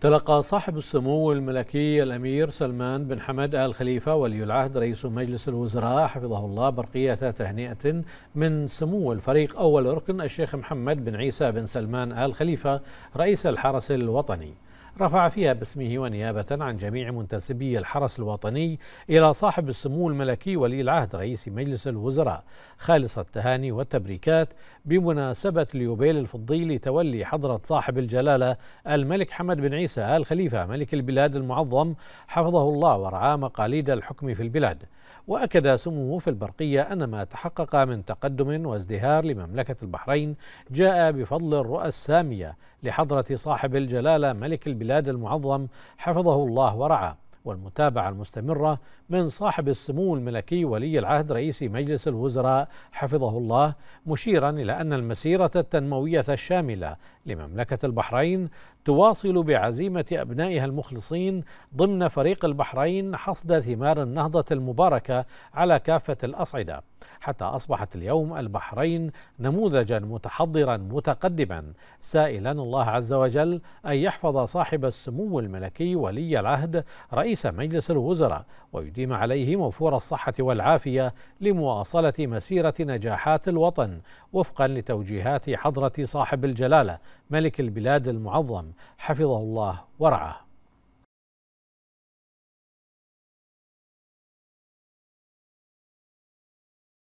تلقى صاحب السمو الملكي الأمير سلمان بن حمد آل خليفة ولي العهد رئيس مجلس الوزراء حفظه الله برقية تهنئة من سمو الفريق أول ركن الشيخ محمد بن عيسى بن سلمان آل خليفة رئيس الحرس الوطني رفع فيها باسمه ونيابة عن جميع منتسبي الحرس الوطني إلى صاحب السمو الملكي ولي العهد رئيس مجلس الوزراء خالص التهاني والتبريكات بمناسبة اليوبيل الفضي لتولي حضرة صاحب الجلالة الملك حمد بن عيسى آل خليفة ملك البلاد المعظم حفظه الله ورعاه مقاليد الحكم في البلاد واكد سموه في البرقيه ان ما تحقق من تقدم وازدهار لمملكه البحرين جاء بفضل الرؤى الساميه لحضره صاحب الجلاله ملك البلاد المعظم حفظه الله ورعاه والمتابعة المستمرة من صاحب السمو الملكي ولي العهد رئيس مجلس الوزراء حفظه الله مشيرا إلى أن المسيرة التنموية الشاملة لمملكة البحرين تواصل بعزيمة أبنائها المخلصين ضمن فريق البحرين حصد ثمار النهضة المباركة على كافة الأصعدة حتى أصبحت اليوم البحرين نموذجا متحضرا متقدما سائلا الله عز وجل أن يحفظ صاحب السمو الملكي ولي العهد رئيس مجلس الوزراء ويديم عليه موفور الصحة والعافية لمواصلة مسيرة نجاحات الوطن وفقا لتوجيهات حضرة صاحب الجلالة ملك البلاد المعظم حفظه الله ورعاه